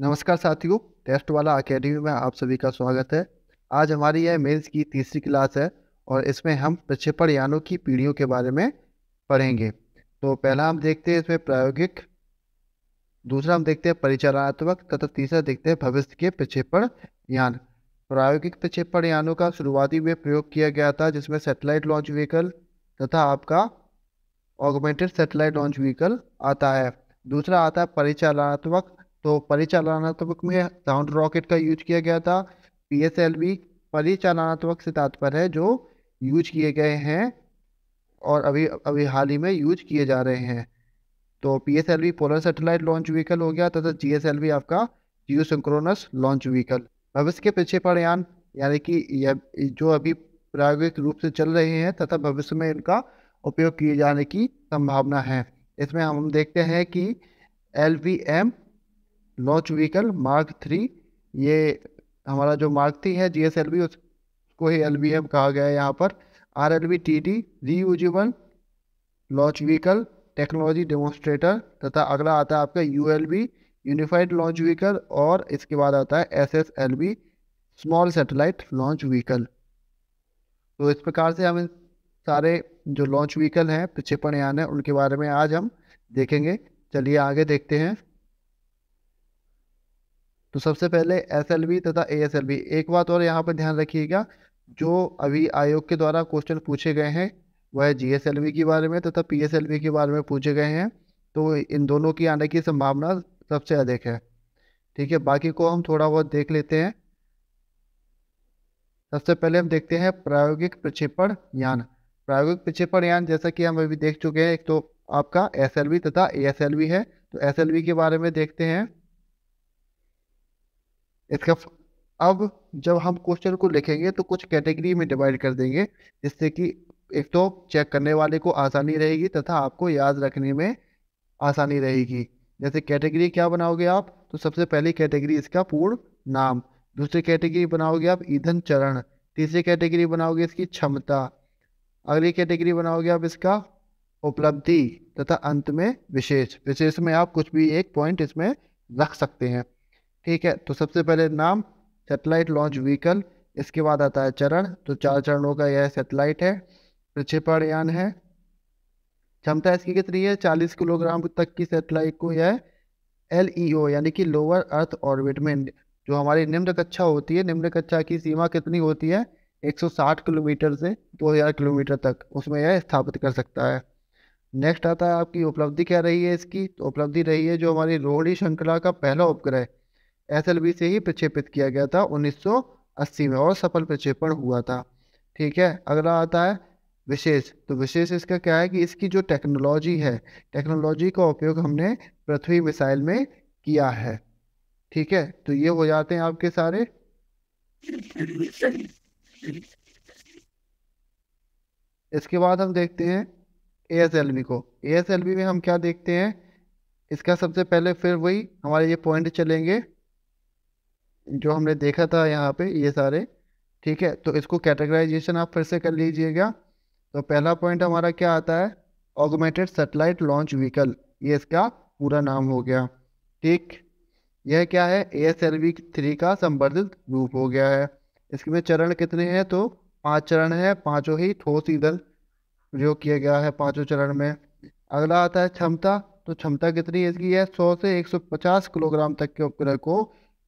नमस्कार साथियों टेस्ट वाला अकेडमी में आप सभी का स्वागत है आज हमारी यह मेंस की तीसरी क्लास है और इसमें हम प्रक्षेपण यानों की पीढ़ियों के बारे में पढ़ेंगे तो पहला हम देखते हैं इसमें प्रायोगिक दूसरा हम देखते हैं परिचालनात्मक तथा तीसरा देखते हैं भविष्य के प्रक्षेपण यान प्रायोगिक प्रक्षेपण यानों का शुरुआती में प्रयोग किया गया था जिसमें सेटेलाइट लॉन्च व्हीकल तथा आपका ऑगमेंटेड सेटेलाइट लॉन्च व्हीकल आता है दूसरा आता है परिचालनात्मक तो परिचालनात्मक में साउंड रॉकेट का यूज किया गया था पी एस एल बी परिचालनात्मक से तात्पर्य है जो यूज किए गए हैं और अभी अभी हाल ही में यूज किए जा रहे हैं तो P S L V polar satellite launch vehicle हो गया तथा जी एस एल वी आपका जियो सिंक्रोनस लॉन्च व्हीकल भविष्य के पीछे पड़यान यानी कि यह जो अभी प्रायोगिक रूप से चल रहे हैं तथा भविष्य में इनका उपयोग किए जाने की संभावना है इसमें हम देखते हैं कि L V M launch vehicle mark three ये हमारा जो मार्क थ्री है जी एस एल बी उसको ही एल बी कहा गया है यहाँ पर R L V T D reusable launch vehicle technology demonstrator तथा अगला आता है आपका U L V unified launch vehicle और इसके बाद आता है S S L V small satellite launch vehicle तो इस प्रकार से हम सारे जो लॉन्च व्हीकल हैं प्रक्षेपण यान है उनके बारे में आज हम देखेंगे चलिए आगे देखते हैं तो सबसे पहले एसएलबी तथा एएसएलबी एक बात और यहाँ पर ध्यान रखिएगा जो अभी आयोग के द्वारा क्वेश्चन पूछे गए हैं वह जीएसएलबी के बारे में तथा पीएसएलबी के बारे में पूछे गए हैं तो इन दोनों की आने की संभावना सबसे अधिक है ठीक है बाकी को हम थोड़ा बहुत देख लेते हैं सबसे पहले हम देखते हैं प्रायोगिक प्रक्षेपण यान प्रायोगिक प्रक्षेपण यान जैसा कि हम अभी देख चुके हैं एक तो आपका एस तथा ए है तो एस के बारे में देखते हैं इसका अब जब हम क्वेश्चन को लिखेंगे तो कुछ कैटेगरी में डिवाइड कर देंगे जिससे कि एक तो चेक करने वाले को आसानी रहेगी तथा आपको याद रखने में आसानी रहेगी जैसे कैटेगरी क्या बनाओगे आप तो सबसे पहली कैटेगरी इसका पूर्ण नाम दूसरी कैटेगरी बनाओगे आप ईंधन चरण तीसरी कैटेगरी बनाओगे इसकी क्षमता अगली कैटेगरी बनाओगे आप इसका उपलब्धि तथा अंत में विशेष विशेष में आप कुछ भी एक पॉइंट इसमें रख सकते हैं ठीक है तो सबसे पहले नाम सेटेलाइट लॉन्च व्हीकल इसके बाद आता है चरण तो चार चरणों का यह सेटेलाइट है प्रक्षेपण यान है क्षमता इसकी कितनी है चालीस किलोग्राम तक की सेटेलाइट को यह एल e यानी कि लोअर अर्थ ऑर्बिट में जो हमारी निम्न कक्षा होती है निम्न कक्षा की सीमा कितनी होती है 160 किलोमीटर से 2000 किलोमीटर तक उसमें यह स्थापित कर सकता है नेक्स्ट आता है आपकी उपलब्धि क्या रही है इसकी तो उपलब्धि रही है जो हमारी रोहिणी श्रृंखला का पहला उपग्रह एसएलवी से ही प्रक्षेपित किया गया था 1980 में और सफल प्रक्षेपण हुआ था ठीक है अगला आता है विशेष तो विशेष इसका क्या है कि इसकी जो टेक्नोलॉजी है टेक्नोलॉजी का उपयोग हमने पृथ्वी मिसाइल में किया है ठीक है तो ये हो जाते हैं आपके सारे इसके बाद हम देखते हैं ए एस एल को ए एस एल में हम क्या देखते हैं इसका सबसे पहले फिर वही हमारे ये पॉइंट चलेंगे जो हमने देखा था यहाँ पे ये सारे ठीक है तो इसको कैटेगराइजेशन आप फिर से कर लीजिएगा तो पहला पॉइंट हमारा क्या आता है ऑगोमेटेड सेटेलाइट लॉन्च व्हीकल ये इसका पूरा नाम हो गया ठीक यह क्या है A S L V three का संबंधित रूप हो गया है इसमें चरण कितने हैं तो पांच चरण है पांचों ही ठोस ईंधन प्रयोग किया गया है पांचों चरण में अगला आता है क्षमता तो क्षमता कितनी इसकी है सौ से एक सौ पचास किलोग्राम तक के उपग्रह को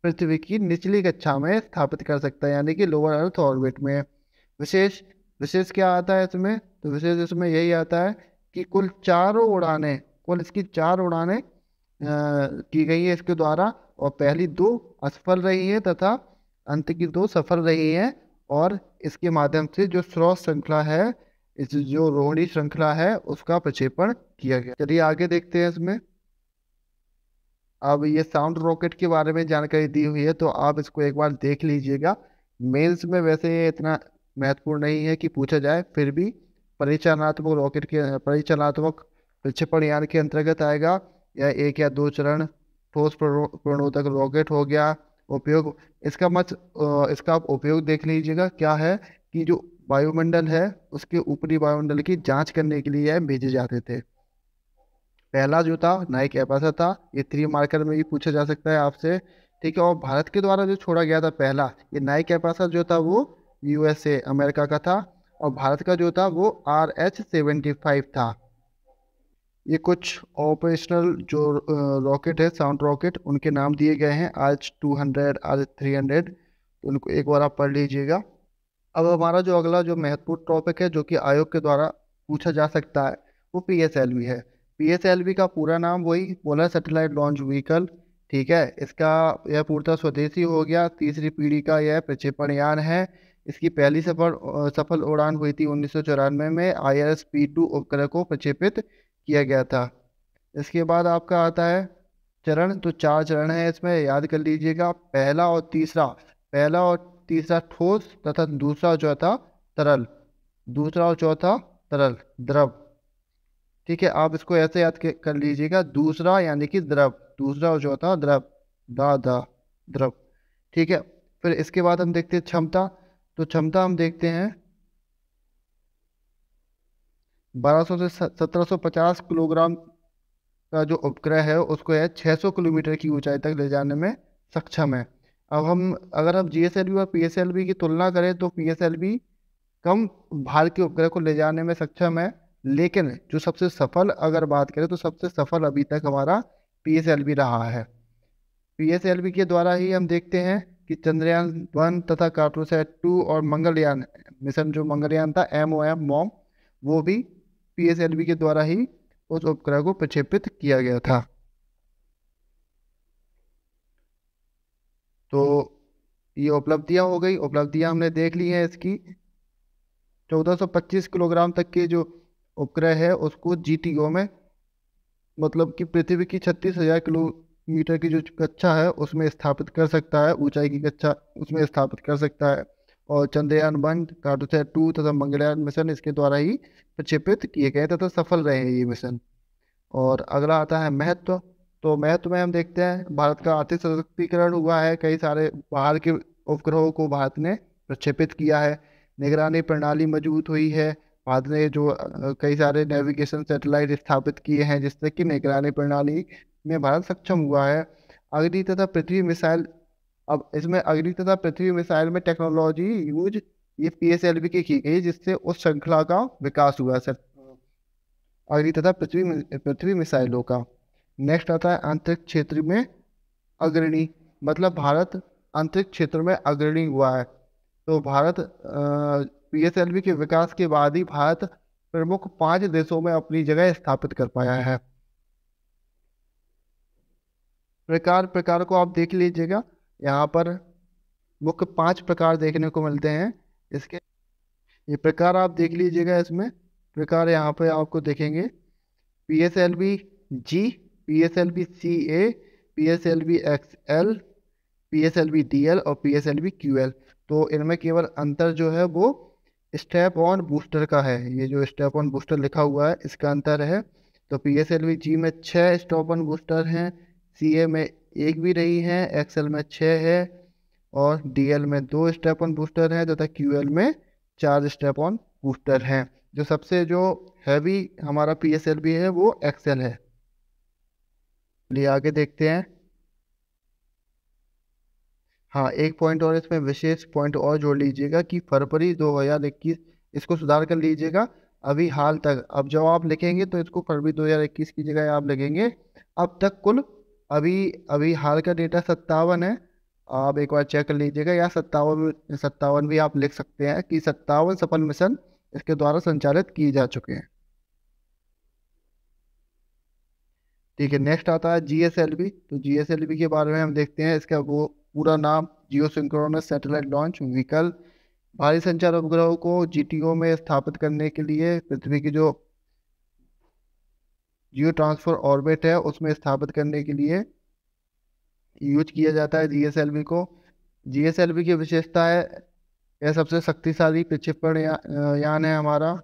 पृथ्वी की निचली कक्षा में स्थापित कर सकता है यानी कि लोअर अर्थ ऑर्बिट में विशेष विशेष क्या आता है इसमें तो विशेष इसमें यही आता है कि कुल चारों उड़ाने कुल इसकी चार उड़ाने की गई है इसके द्वारा और पहली दो असफल रही है तथा अंत की दो सफल रही है और इसके माध्यम से जो स्रोत श्रृंखला है इस जो रोहिणी श्रृंखला है उसका प्रक्षेपण किया गया चलिए आगे देखते हैं इसमें अब ये साउंड रॉकेट के बारे में जानकारी दी हुई है तो आप इसको एक बार देख लीजिएगा मेंस में वैसे ये इतना महत्वपूर्ण नहीं है कि पूछा जाए फिर भी परिचालनात्मक रॉकेट के परिचालनात्मक प्रक्षेपण यान के अंतर्गत आएगा या एक या दो चरण ठोस प्रणोदक रॉकेट हो गया उपयोग इसका मत इसका आप उपयोग देख लीजिएगा क्या है कि जो वायुमंडल है उसके ऊपरी वायुमंडल की जांच करने के लिए भेजे जाते थे पहला जो था नाइक एपासा था ये थ्री मार्कर में भी पूछा जा सकता है आपसे ठीक है और भारत के द्वारा जो छोड़ा गया था पहला ये नाइक एपासा जो था वो यूएसए अमेरिका का था और भारत का जो था वो आर एच सेवेंटी फाइव था ये कुछ ऑपरेशनल जो रॉकेट है साउंड रॉकेट उनके नाम दिए गए हैं R H two hundred R H three hundred उनको एक बार आप पढ़ लीजिएगा अब हमारा जो अगला जो महत्वपूर्ण टॉपिक है जो कि आयोग के द्वारा पूछा जा सकता है वो पी एस एल वी है पीएसएलवी का पूरा नाम वही पोलर सैटेलाइट लॉन्च व्हीकल ठीक है इसका यह पूर्णतः स्वदेशी हो गया तीसरी पीढ़ी का यह प्रक्षेपण यान है इसकी पहली सफल सफल उड़ान हुई थी उन्नीस में I R S P two उपग्रह को प्रक्षेपित किया गया था इसके बाद आपका आता है चरण तो चार चरण है इसमें याद कर लीजिएगा पहला और तीसरा पहला और तीसरा ठोस तथा दूसरा और चौथा तरल दूसरा और चौथा तरल द्रव ठीक है आप इसको ऐसे याद कर लीजिएगा दूसरा यानी कि द्रव दूसरा होता है द्रव दा दा द्रव ठीक है फिर इसके बाद हम देखते हैं क्षमता तो क्षमता हम देखते हैं 1200 से 1750 किलोग्राम का जो उपग्रह है उसको है 600 किलोमीटर की ऊंचाई तक ले जाने में सक्षम है अब हम अगर हम जी और पी की तुलना करें तो पी कम भार के उपग्रह को ले जाने में सक्षम है लेकिन जो सबसे सफल अगर बात करें तो सबसे सफल अभी तक हमारा पी रहा है पी के द्वारा ही हम देखते हैं कि चंद्रयान वन तथा कार्टोसैट टू और मंगलयान मिशन जो मंगलयान था एम ओ एम मॉम वो भी पी के द्वारा ही उस उपग्रह को प्रक्षेपित किया गया था तो ये उपलब्धियां हो गई उपलब्धियां हमने देख ली हैं इसकी 1425 किलोग्राम तक के जो उपग्रह है उसको जीटीओ में मतलब कि पृथ्वी की छत्तीस हजार किलोमीटर की जो कक्षा है उसमें स्थापित कर सकता है ऊंचाई की कक्षा उसमें स्थापित कर सकता है और चंद्रयान वन कार्टोसेट टू तथा मंगलयान मिशन इसके द्वारा ही प्रक्षेपित किए गए तथा सफल रहे हैं ये मिशन और अगला आता है महत्व तो महत्व में हम देखते हैं भारत का आर्थिक सशक्तिकरण हुआ है कई सारे बाहर के उपग्रहों को भारत ने प्रक्षेपित किया है निगरानी प्रणाली मजबूत हुई है बाद में जो कई सारे नेविगेशन सैटेलाइट स्थापित किए हैं जिससे कि निगरानी प्रणाली में भारत सक्षम हुआ है अग्नि तथा पृथ्वी मिसाइल अब इसमें अग्नि तथा पृथ्वी मिसाइल में टेक्नोलॉजी यूज ये पी एस की की गई जिससे उस श्रृंखला का विकास हुआ सर अग्नि तथा पृथ्वी पृथ्वी मिसाइलों का नेक्स्ट आता है आंतरिक क्षेत्र में अग्रणी मतलब भारत आंतरिक क्षेत्र में अग्रणी हुआ है तो भारत पीएसएलवी के विकास के बाद ही भारत प्रमुख पांच देशों में अपनी जगह स्थापित कर पाया है प्रकार प्रकार को आप देख लीजिएगा यहाँ पर मुख्य पांच प्रकार देखने को मिलते हैं इसके ये प्रकार आप देख लीजिएगा इसमें प्रकार यहाँ पे आपको देखेंगे P S L V G P S L V C A P S L V X L P S L V D L और P S L V Q L तो इनमें केवल अंतर जो है वो स्टेप ऑन बूस्टर का है ये जो स्टेप ऑन बूस्टर लिखा हुआ है इसका अंतर है तो P S L V G में छः स्टॉप ऑन बूस्टर हैं सी ए में एक भी रही है एक्सएल में छः है और एल में दो स्टेप ऑन बूस्टर हैं तथा एल में चार स्टेप ऑन बूस्टर हैं जो सबसे जो हैवी हमारा पी एस एल वी है वो एक्सएल है लिए आगे देखते हैं हाँ एक पॉइंट और इसमें विशेष पॉइंट और जोड़ लीजिएगा कि फरवरी दो हजार इक्कीस इसको सुधार कर लीजिएगा अभी हाल तक अब जब आप लिखेंगे तो इसको फरवरी दो हजार इक्कीस की जगह आप लिखेंगे अब तक कुल अभी अभी हाल का डेटा सत्तावन है आप एक बार चेक कर लीजिएगा या सत्तावन सत्तावन भी आप लिख सकते हैं कि सत्तावन सफल मिशन इसके द्वारा संचालित किए जा चुके हैं ठीक है नेक्स्ट आता है जी तो जी के बारे में हम देखते हैं इसका वो पूरा नाम geosynchronous satellite launch vehicle भारी संचार उपग्रहों को जीटीओ में स्थापित करने के लिए पृथ्वी की जो जियो ट्रांसफर ऑर्बिट है उसमें स्थापित करने के लिए यूज किया जाता है जीएसएलवी को जीएसएलवी की विशेषता है यह सबसे शक्तिशाली प्रक्षेपण या, यान है हमारा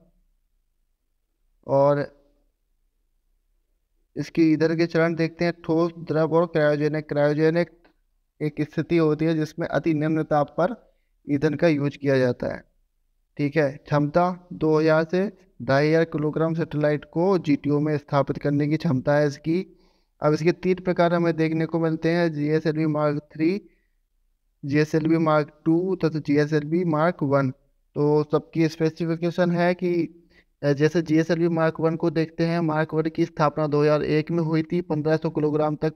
और इसकी इधर के चरण देखते हैं ठोस द्रव और क्रायोजेनिक क्रायोजेनिक एक स्थिति होती है जिसमें अति निम्न ताप पर ईंधन का यूज किया जाता है ठीक है क्षमता 2000 से ढाई हज़ार किलोग्राम सेटेलाइट को जी में स्थापित करने की क्षमता है इसकी अब इसके तीन प्रकार हमें देखने को मिलते हैं G S L mark three G S L mark two तथा G S L mark one तो सबकी स्पेसिफिकेशन है कि जैसे G S L mark one को देखते हैं मार्क वन की स्थापना 2001 में हुई थी 1500 किलोग्राम तक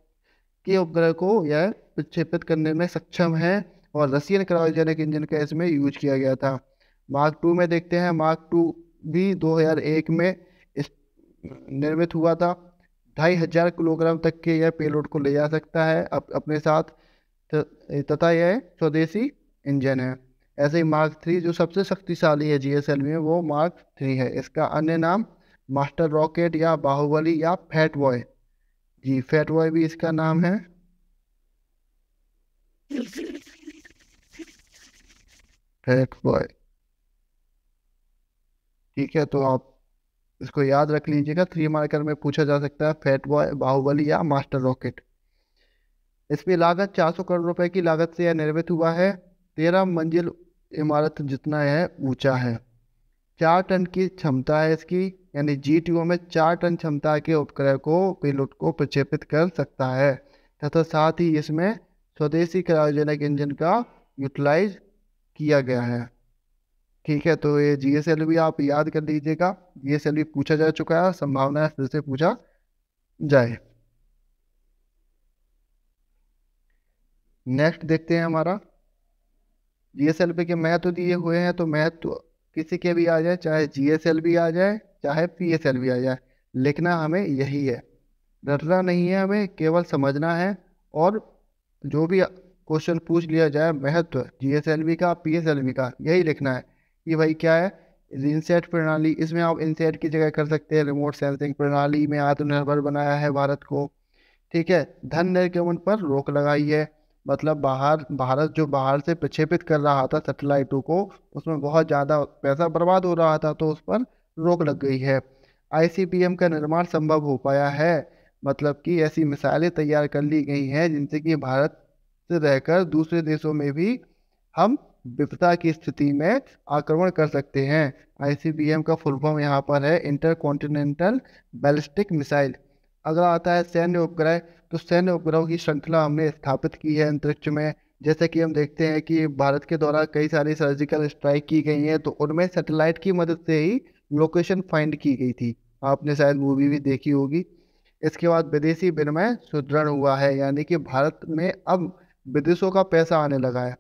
के उपग्रह को यह प्रक्षेपित करने में सक्षम है और रसियन क्रायोजेनिक इंजन का इसमें यूज किया गया था मार्क टू में देखते हैं मार्क टू भी 2001 में इस निर्मित हुआ था ढाई हजार किलोग्राम तक के यह पेलोड को ले जा सकता है अप, अपने साथ तथा यह स्वदेशी इंजन है ऐसे ही मार्क थ्री जो सबसे शक्तिशाली है जी में वो मार्क थ्री है इसका अन्य नाम मास्टर रॉकेट या बाहुबली या फैट बॉय जी फैट बॉय भी इसका नाम है ठीक है तो आप इसको याद रख लीजिएगा थ्री मार्कर में पूछा जा सकता है फैट बॉय बाहुबली या मास्टर रॉकेट इसमें लागत 400 करोड़ रुपए की लागत से यह निर्मित हुआ है तेरह मंजिल इमारत जितना है ऊंचा है चार टन की क्षमता है इसकी यानी जी टी में चार टन क्षमता के उपग्रह को पिलोट को प्रक्षेपित कर सकता है तथा साथ ही इसमें स्वदेशी क्रायोजेनिक इंजन का यूटिलाइज किया गया है ठीक है तो ये जीएसएलवी आप याद कर लीजिएगा जीएसएलवी पूछा जा चुका है संभावना है से पूछा जाए नेक्स्ट देखते हैं हमारा जीएसएल के मैथ तो दिए हुए हैं तो मैथ तो किसी के भी आ जाए चाहे जीएसएलवी आ जाए चाहे पीएसएलवी आ जाए लिखना हमें यही है डरना नहीं है हमें केवल समझना है और जो भी क्वेश्चन पूछ लिया जाए महत्व जी का पी का यही लिखना है कि भाई क्या है इनसेट प्रणाली इसमें आप इनसेट की जगह कर सकते हैं रिमोट सेंसिंग प्रणाली में आत्मनिर्भर बनाया है भारत को ठीक है धन निर्गमन पर रोक लगाई है मतलब बाहर भारत जो बाहर से प्रक्षेपित कर रहा था सेटेलाइटों को उसमें बहुत ज़्यादा पैसा बर्बाद हो रहा था तो उस पर रोक लग गई है आईसीबीएम का निर्माण संभव हो पाया है मतलब कि ऐसी मिसालें तैयार कर ली गई हैं जिनसे कि भारत से रहकर दूसरे देशों में भी हम विपदा की स्थिति में आक्रमण कर सकते हैं आईसीबीएम का फुल फॉर्म यहाँ पर है इंटर कॉन्टिनेंटल बैलिस्टिक मिसाइल अगला आता है सैन्य उपग्रह तो सैन्य उपग्रहों की श्रृंखला हमने स्थापित की है अंतरिक्ष में जैसे कि हम देखते हैं कि भारत के द्वारा कई सारी सर्जिकल स्ट्राइक की गई हैं तो उनमें सैटेलाइट की मदद से ही लोकेशन फाइंड की गई थी आपने शायद मूवी भी देखी होगी इसके बाद विदेशी विनिमय सुदृढ़ हुआ है यानी कि भारत में अब विदेशों का पैसा आने लगा है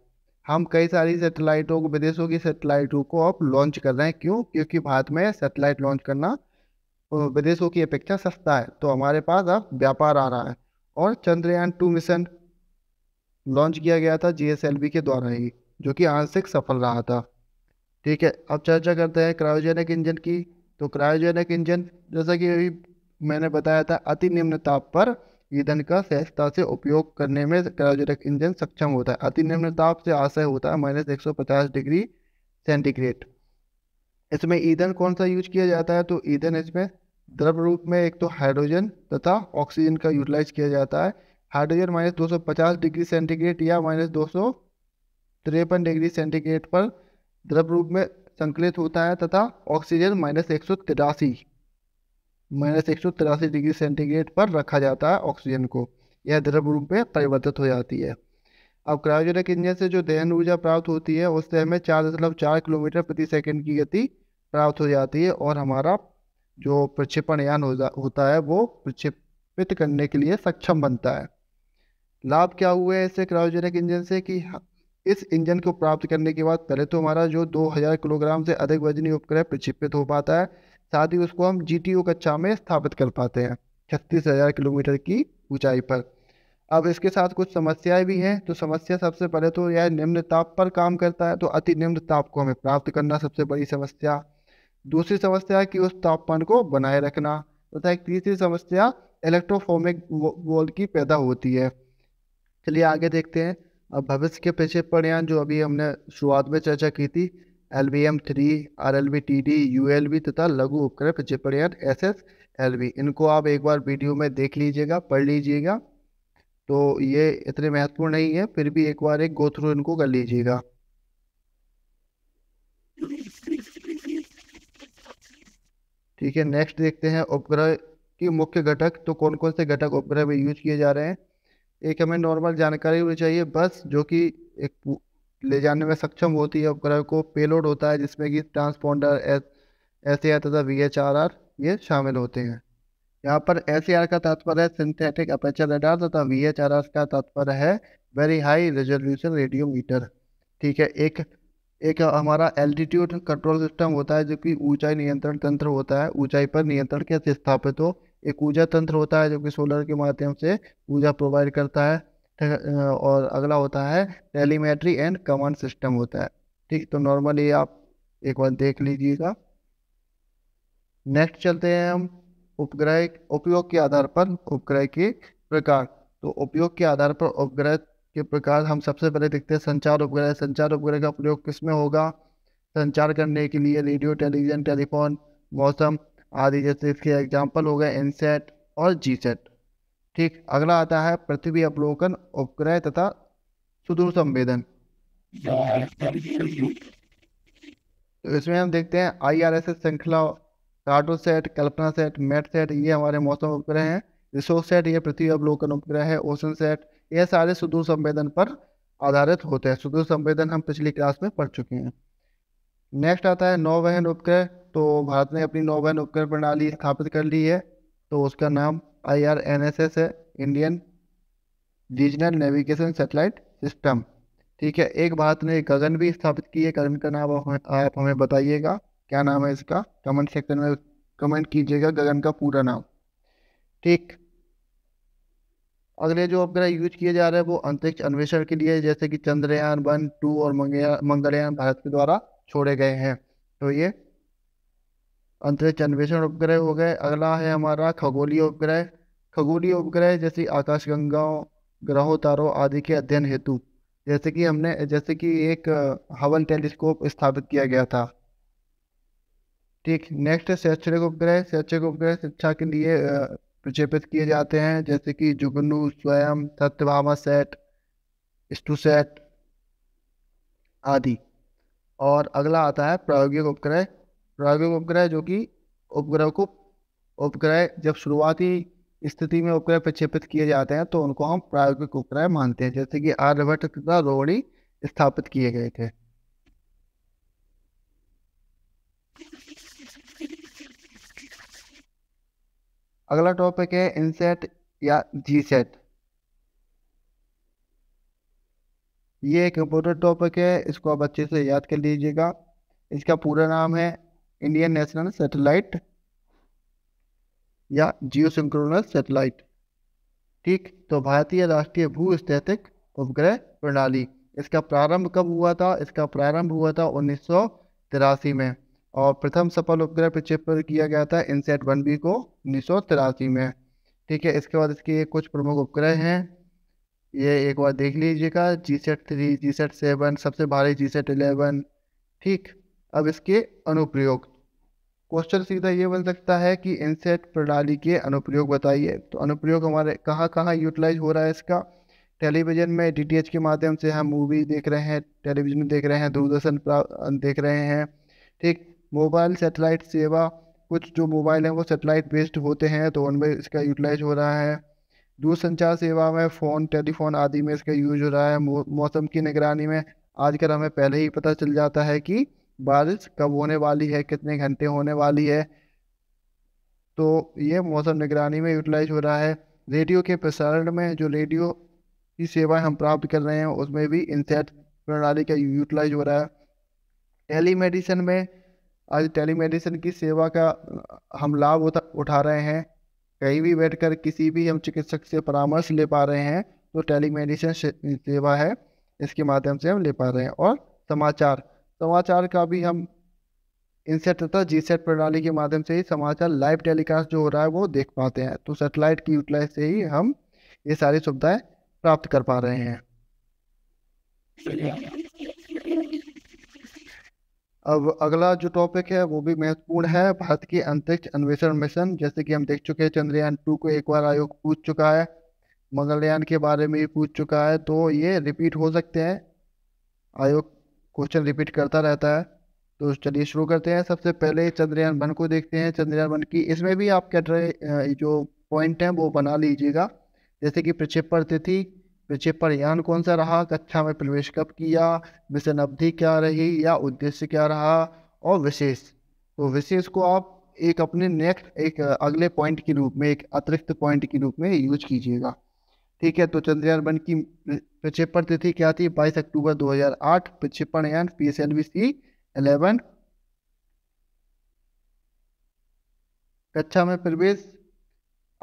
हम कई सारी सेटेलाइटों को विदेशों की सेटेलाइटों को अब लॉन्च कर रहे हैं क्यों क्योंकि भारत में सेटेलाइट लॉन्च करना विदेशों की अपेक्षा सस्ता है तो हमारे पास अब व्यापार आ रहा है और चंद्रयान टू मिशन लॉन्च किया गया था जीएसएलवी के द्वारा ही जो कि आंशिक सफल रहा था ठीक है अब चर्चा करते हैं क्रायोजेनिक इंजन की तो क्रायोजेनिक इंजन जैसा कि अभी मैंने बताया था अति निम्न ताप पर ईंधन का सहजता से उपयोग करने में क्रायोजेनिक इंजन सक्षम होता है अति निम्न ताप से आशय होता है माइनस एक डिग्री सेंटीग्रेड इसमें ईंधन कौन सा यूज किया जाता है तो ईंधन इसमें द्रव रूप में एक तो हाइड्रोजन तथा ऑक्सीजन का यूटिलाइज किया जाता है हाइड्रोजन माइनस पचास डिग्री सेंटीग्रेड या माइनस दो डिग्री सेंटीग्रेड पर द्रव रूप में संकलित होता है तथा ऑक्सीजन माइनस एक माइनस एक सौ तिरासी डिग्री सेंटीग्रेड पर रखा जाता है ऑक्सीजन को यह द्रव रूप में परिवर्तित हो जाती है अब क्रायोजेनिक इंजन से जो दहन ऊर्जा प्राप्त होती है उससे हमें चार दशमलव चार किलोमीटर प्रति सेकंड की गति प्राप्त हो जाती है और हमारा जो प्रक्षेपण यान हो होता है वो प्रक्षेपित करने के लिए सक्षम बनता है लाभ क्या हुआ है इससे क्रायोजेनिक इंजन से कि इस इंजन को प्राप्त करने के बाद पहले तो हमारा जो 2000 किलोग्राम से अधिक वजनी उपग्रह प्रक्षेपित हो पाता है साथ ही उसको हम जी कक्षा में स्थापित कर पाते हैं छत्तीस हज़ार किलोमीटर की ऊंचाई पर अब इसके साथ कुछ समस्याएं भी हैं तो समस्या सबसे पहले तो यह निम्न ताप पर काम करता है तो अति निम्न ताप को हमें प्राप्त करना सबसे बड़ी समस्या दूसरी समस्या है कि उस तापमान को बनाए रखना तथा एक तीसरी समस्या इलेक्ट्रोफोमिक वॉल की पैदा होती है चलिए आगे देखते हैं अब भविष्य के पेशे पर जो अभी हमने शुरुआत में चर्चा की थी L V M three R L V T D U L V तथा लघु उपकरण प्रक्षेपण एस एस एल बी इनको आप एक बार वीडियो में देख लीजिएगा पढ़ लीजिएगा तो ये इतने महत्वपूर्ण नहीं है फिर भी एक बार एक गो थ्रू इनको कर लीजिएगा ठीक है नेक्स्ट देखते हैं उपग्रह की मुख्य घटक तो कौन कौन से घटक उपग्रह में यूज किए जा रहे हैं एक हमें नॉर्मल जानकारी होनी चाहिए बस जो कि एक ले जाने में सक्षम होती है उपग्रह को पेलोड होता है जिसमें कि ट्रांसपोंडर एस ए तथा वी एच आर आर ये शामिल होते हैं यहाँ पर एस ए आर का तात्पर्य है सिंथेटिक अपेचर रेडार तथा वी एच आर आर का तात्पर्य है वेरी हाई रेजोल्यूशन रेडियोमीटर ठीक है एक एक हमारा एल्टीट्यूड कंट्रोल सिस्टम होता है जो कि ऊंचाई नियंत्रण तंत्र होता है ऊंचाई पर नियंत्रण कैसे स्थापित हो एक ऊर्जा तंत्र होता है जो कि सोलर के माध्यम से ऊर्जा प्रोवाइड करता है और अगला होता है टेलीमेट्री एंड कमांड सिस्टम होता है ठीक तो नॉर्मली आप एक बार देख लीजिएगा नेक्स्ट चलते हैं हम उपग्रह उपयोग के आधार पर उपग्रह के प्रकार तो उपयोग के आधार पर उपग्रह के प्रकार हम सबसे पहले देखते हैं संचार उपग्रह संचार उपग्रह का प्रयोग किस में होगा संचार करने के लिए रेडियो टेलीविजन टेलीफोन मौसम आदि जैसे इसके एग्जाम्पल हो गए इनसेट और जी सेट ठीक अगला आता है पृथ्वी अवलोकन उपग्रह तथा सुदूर संवेदन तो इसमें हम देखते हैं आई आर एस एस श्रृंखला Cartosat Kalpana sat Metsat ये हमारे मौसम उपग्रह हैं रिसोर्स सेट ये पृथ्वी अवलोकन उपग्रह है ओशन सेट ये सारे सुदूर संवेदन पर आधारित होते हैं सुदूर संवेदन हम पिछली क्लास में पढ़ चुके हैं नेक्स्ट आता है नौवहन उपग्रह तो भारत ने अपनी नौवहन उपग्रह प्रणाली स्थापित कर ली है तो उसका नाम I R N S S है Indian regional navigation satellite system ठीक है एक भारत ने गगन भी स्थापित की है गगन का नाम आप हमें बताइएगा क्या नाम है इसका कमेंट सेक्शन में कमेंट कीजिएगा गगन का पूरा नाम ठीक अगले जो उपग्रह यूज किए जा रहे हैं वो अंतरिक्ष अन्वेषण के लिए जैसे कि चंद्रयान वन टू और मंगलयान भारत के द्वारा छोड़े गए हैं तो ये अंतरिक्ष अन्वेषण उपग्रह हो गए अगला है हमारा खगोलीय उपग्रह खगोलीय उपग्रह जैसे आकाशगंगाओं ग्रहों तारों आदि के अध्ययन हेतु जैसे कि हमने जैसे कि एक हवल टेलीस्कोप स्थापित किया गया था ठीक नेक्स्ट शैक्षणिक उपग्रह शैक्षणिक उपग्रह शिक्षा के लिए प्रक्षेपित किए जाते हैं जैसे कि जुगनू स्वयं सत्यभामा सेट स्टू सेट आदि और अगला आता है प्रायोगिक उपग्रह प्रायोगिक उपग्रह जो कि उपग्रह को उपग्रह जब शुरुआती स्थिति में उपग्रह प्रक्षेपित किए जाते हैं तो उनको हम प्रायोगिक उपग्रह मानते हैं जैसे कि आर्यभट्ट तथा रोहड़ी स्थापित किए गए थे अगला टॉपिक है इनसेट या जी सेट ये एक इम्पोर्टेंट टॉपिक है इसको आप अच्छे से याद कर लीजिएगा इसका पूरा नाम है इंडियन नेशनल सैटेलाइट या जियोसिंक्रोनस सेटेलाइट ठीक तो भारतीय राष्ट्रीय भू स्थैतिक उपग्रह प्रणाली इसका प्रारंभ कब हुआ था इसका प्रारंभ हुआ था उन्नीस में और प्रथम सफल उपग्रह प्रक्षेपण किया गया था इनसेट वन बी को उन्नीस में ठीक है इसके बाद इसके कुछ प्रमुख उपग्रह हैं ये एक बार देख लीजिएगा G sat three G sat seven सबसे भारी जी सेट इलेवन ठीक अब इसके अनुप्रयोग क्वेश्चन सीधा ये बन सकता है कि इनसेट प्रणाली के अनुप्रयोग बताइए तो अनुप्रयोग हमारे कहाँ कहाँ यूटिलाइज हो रहा है इसका टेलीविज़न में डीटीएच के माध्यम से हम मूवी देख रहे हैं टेलीविज़न देख रहे हैं दूरदर्शन देख रहे हैं ठीक मोबाइल सेटेलाइट सेवा कुछ जो मोबाइल हैं वो सेटेलाइट बेस्ड होते हैं तो उनमें इसका यूटिलाइज हो रहा है दूरसंचार सेवा में फ़ोन टेलीफोन आदि में इसका यूज हो रहा है मौसम की निगरानी में आजकल हमें पहले ही पता चल जाता है कि बारिश कब होने वाली है कितने घंटे होने वाली है तो ये मौसम निगरानी में यूटिलाइज हो रहा है रेडियो के प्रसारण में जो रेडियो की सेवाएं हम प्राप्त कर रहे हैं उसमें भी इनसेट प्रणाली का यूटिलाइज हो रहा है टेलीमेडिसिन में आज टेलीमेडिसिन की सेवा का हम लाभ उठा उठा रहे हैं कहीं भी बैठकर किसी भी हम चिकित्सक से परामर्श ले पा रहे हैं तो टेलीमेडिसिन सेवा है इसके माध्यम से हम ले पा रहे हैं और समाचार समाचार का भी हम इनसेट तथा जी सेट प्रणाली के माध्यम से ही समाचार लाइव टेलीकास्ट जो हो रहा है वो देख पाते हैं तो सेटेलाइट की यूटिलाइज से ही हम ये सारी सुविधाएं प्राप्त कर पा रहे हैं अब अगला जो टॉपिक है वो भी महत्वपूर्ण है भारत की अंतरिक्ष अन्वेषण मिशन जैसे कि हम देख चुके हैं चंद्रयान टू को एक बार आयोग पूछ चुका है मंगलयान के बारे में भी पूछ चुका है तो ये रिपीट हो सकते हैं आयोग क्वेश्चन रिपीट करता रहता है तो चलिए शुरू करते हैं सबसे पहले चंद्रयान वन को देखते हैं चंद्रयान वन की इसमें भी आप कैटर जो पॉइंट है वो बना लीजिएगा जैसे कि प्रक्षेपण तिथि प्रक्षेपण यान कौन सा रहा कक्षा में प्रवेश कब किया मिशन अवधि क्या रही या उद्देश्य क्या रहा और विशेष तो विशेष को आप एक अपने नेक्स्ट एक अगले पॉइंट के रूप में एक अतिरिक्त पॉइंट के रूप में यूज कीजिएगा ठीक है तो चंद्रयान वन की प्रक्षेपण तिथि क्या थी बाईस अक्टूबर 2008 प्रक्षेपण यान P S L V C eleven कक्षा में प्रवेश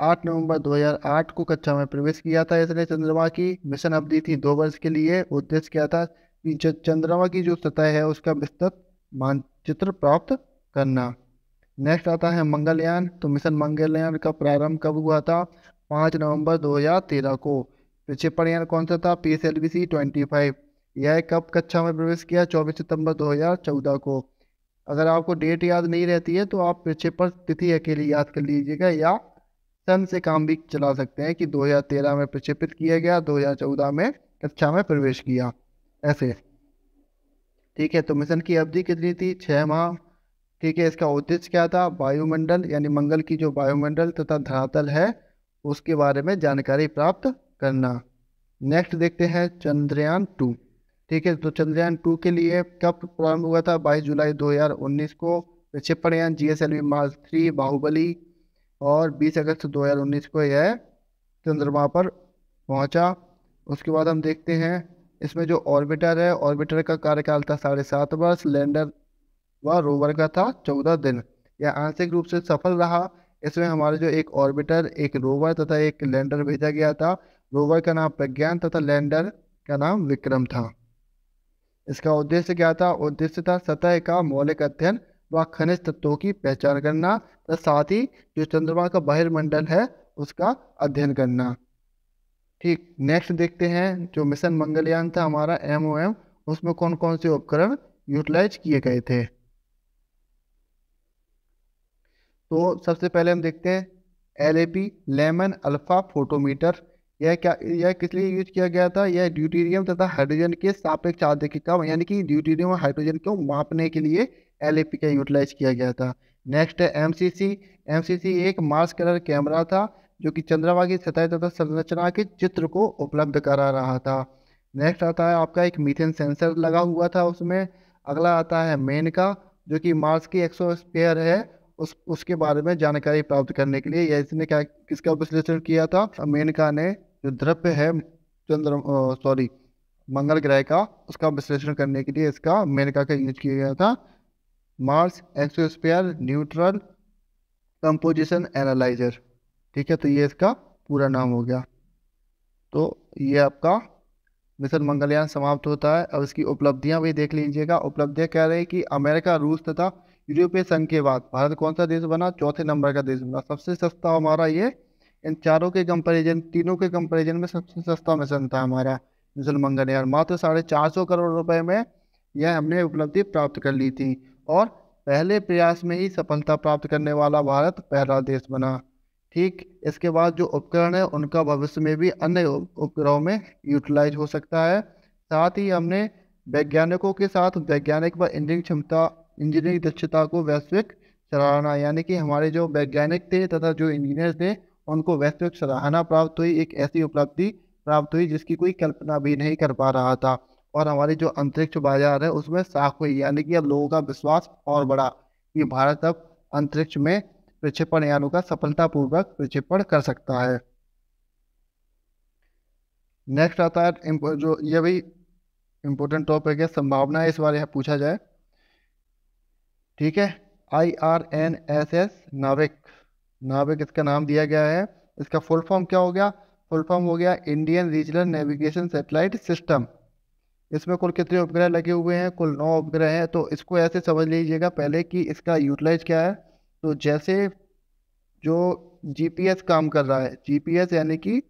8 नवंबर 2008 को कक्षा में प्रवेश किया था इसने चंद्रमा की मिशन अवधि थी दो वर्ष के लिए उद्देश्य क्या था चंद्रमा की जो सतह है उसका विस्तृत मानचित्र प्राप्त करना नेक्स्ट आता है मंगलयान तो मिशन मंगलयान का प्रारंभ कब हुआ था पाँच नवंबर 2013 को पीछे पर कौन सा था P S L V C twenty five यह कब कक्षा में प्रवेश किया चौबीस सितंबर 2014 को अगर आपको डेट याद नहीं रहती है तो आप पीछे पर तिथि अकेले याद कर लीजिएगा या सन से काम भी चला सकते हैं कि 2013 में प्रक्षेपित किया गया 2014 में कक्षा में प्रवेश किया ऐसे ठीक है तो मिशन की अवधि कितनी थी छः माह ठीक है इसका उद्देश्य क्या था वायुमंडल यानी मंगल की जो वायुमंडल तथा धरातल है उसके बारे में जानकारी प्राप्त करना नेक्स्ट देखते हैं चंद्रयान टू ठीक है तो चंद्रयान टू के लिए कब प्रारंभ हुआ था 22 जुलाई 2019 को प्रक्षेपण G S L V mark three Baahubali और 20 अगस्त 2019 को यह चंद्रमा पर पहुंचा उसके बाद हम देखते हैं इसमें जो ऑर्बिटर है ऑर्बिटर का कार्यकाल था साढ़े सात वर्ष लैंडर व रोवर का था चौदह दिन यह आंशिक रूप से सफल रहा इसमें हमारे जो एक ऑर्बिटर एक रोवर तथा एक लैंडर भेजा गया था रोवर का नाम प्रज्ञान तथा लैंडर का नाम विक्रम था इसका उद्देश्य क्या था उद्देश्य था सतह का मौलिक अध्ययन व खनिज तत्वों की पहचान करना तथा साथ ही जो चंद्रमा का बहिर्मंडल है उसका अध्ययन करना ठीक नेक्स्ट देखते हैं जो मिशन मंगलयान था हमारा एम उसमें कौन कौन से उपकरण यूटिलाइज किए गए थे तो सबसे पहले हम देखते हैं एल लेमन अल्फा फोटोमीटर यह क्या यह किस लिए यूज किया गया था यह ड्यूटीरियम तथा हाइड्रोजन के सापेक्ष आधिकिका यानी कि ड्यूटीरियम और हाइड्रोजन को मापने के लिए एल का यूटिलाइज किया गया था नेक्स्ट है एम सी एक मार्स कलर कैमरा था जो कि चंद्रमा की सतह तथा संरचना के चित्र को उपलब्ध करा रहा था नेक्स्ट आता है आपका एक मीथेन सेंसर लगा हुआ था उसमें अगला आता है मेन का जो कि मार्स की एक्सोस्पेयर है उस उसके बारे में जानकारी प्राप्त करने के लिए या इसने क्या किसका विश्लेषण किया था मेनका ने जो द्रव्य है चंद्र सॉरी मंगल ग्रह का उसका विश्लेषण करने के लिए इसका मेनका का यूज किया गया था Mars exospheric neutral composition analyser ठीक है तो ये इसका पूरा नाम हो गया तो ये आपका मिशन मंगलयान समाप्त होता है अब इसकी उपलब्धियां भी देख लीजिएगा उपलब्धियां कह रही कि अमेरिका रूस तथा यूरोपीय संघ के बाद भारत कौन सा देश बना चौथे नंबर का देश बना सबसे सस्ता हमारा ये इन चारों के कंपेरिजन तीनों के कंपेरिजन में सबसे सस्ता मिशन था हमारा मिशन मंगलयान मात्र साढ़े चार सौ करोड़ रुपए में यह हमने उपलब्धि प्राप्त कर ली थी और पहले प्रयास में ही सफलता प्राप्त करने वाला भारत पहला देश बना ठीक इसके बाद जो उपकरण है उनका भविष्य में भी अन्य उपग्रहों में यूटिलाइज हो सकता है साथ ही हमने वैज्ञानिकों के साथ वैज्ञानिक व इंजीनियरिंग क्षमता इंजीनियरिंग दक्षता को वैश्विक सराहना यानी कि हमारे जो वैज्ञानिक थे तथा जो इंजीनियर थे उनको वैश्विक सराहना प्राप्त हुई एक ऐसी उपलब्धि प्राप्त हुई जिसकी कोई कल्पना भी नहीं कर पा रहा था और हमारे जो अंतरिक्ष बाजार है उसमें साख हुई यानी कि अब लोगों का विश्वास और बढ़ा कि भारत अब अंतरिक्ष में प्रक्षेपण यानों का सफलतापूर्वक प्रक्षेपण कर सकता है नेक्स्ट आता है जो ये भी इम्पोर्टेंट टॉपिक है संभावना इस बारे पूछा जाए ठीक है I R N S S NavIC NavIC इसका नाम दिया गया है इसका फुल फॉर्म क्या हो गया फुल फॉर्म हो गया Indian regional navigation satellite system इसमें कुल कितने उपग्रह लगे हुए हैं कुल नौ उपग्रह हैं तो इसको ऐसे समझ लीजिएगा पहले कि इसका यूटिलाइज क्या है तो जैसे जो जीपीएस काम कर रहा है जीपीएस यानी कि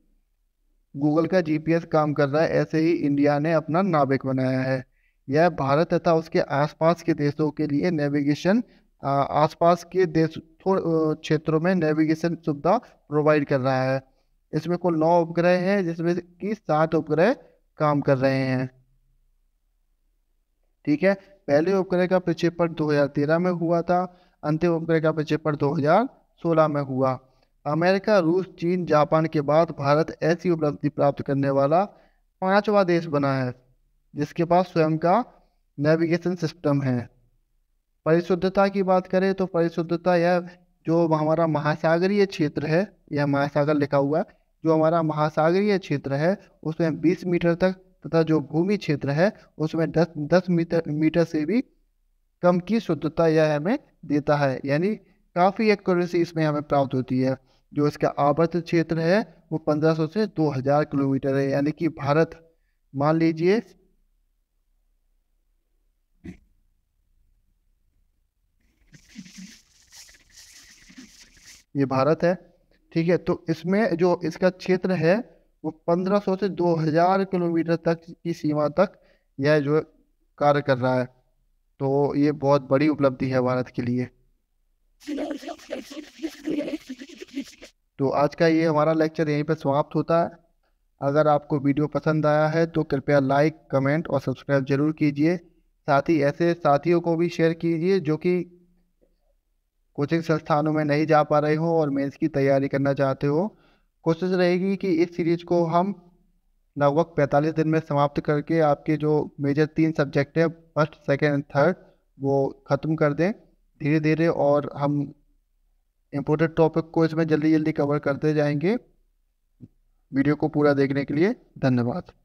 गूगल का जीपीएस काम कर रहा है ऐसे ही इंडिया ने अपना नाविक बनाया है यह भारत तथा उसके आसपास के देशों के लिए नेविगेशन आसपास के देश क्षेत्रों में नेविगेशन सुविधा प्रोवाइड कर रहा है इसमें कुल नौ उपग्रह हैं जिसमें कि सात उपग्रह काम कर रहे हैं ठीक है पहले उपग्रह का प्रक्षेपण 2013 में हुआ था अंतिम उपग्रह का प्रक्षेपण 2016 में हुआ अमेरिका रूस चीन जापान के बाद भारत ऐसी उपलब्धि प्राप्त करने वाला पांचवा देश बना है जिसके पास स्वयं का नेविगेशन सिस्टम है परिशुद्धता की बात करें तो परिशुद्धता यह जो हमारा महासागरीय क्षेत्र है यह महासागर लिखा हुआ है जो हमारा महासागरीय क्षेत्र है उसमें 20 मीटर तक तथा जो भूमि क्षेत्र है उसमें 10 10 मीटर मीटर से भी कम की शुद्धता यह हमें देता है यानी काफ़ी एक्यूरेसी इसमें हमें प्राप्त होती है जो इसका आवर्त क्षेत्र है वो 1500 से 2000 किलोमीटर है यानी कि भारत मान लीजिए ये भारत है ठीक है तो इसमें जो इसका क्षेत्र है वो 1500 से 2000 किलोमीटर तक की सीमा तक यह जो कार्य कर रहा है तो ये बहुत बड़ी उपलब्धि है भारत के लिए तो आज का ये हमारा लेक्चर यहीं पर समाप्त होता है अगर आपको वीडियो पसंद आया है तो कृपया लाइक कमेंट और सब्सक्राइब जरूर कीजिए साथ ही ऐसे साथियों को भी शेयर कीजिए जो कि कोचिंग संस्थानों में नहीं जा पा रहे हो और मेंस की तैयारी करना चाहते हो कोशिश रहेगी कि इस सीरीज को हम लगभग पैंतालीस दिन में समाप्त करके आपके जो मेजर तीन सब्जेक्ट हैं फर्स्ट सेकेंड एंड थर्ड वो ख़त्म कर दें धीरे धीरे और हम इम्पोर्टेंट टॉपिक को इसमें जल्दी जल्दी कवर करते जाएंगे वीडियो को पूरा देखने के लिए धन्यवाद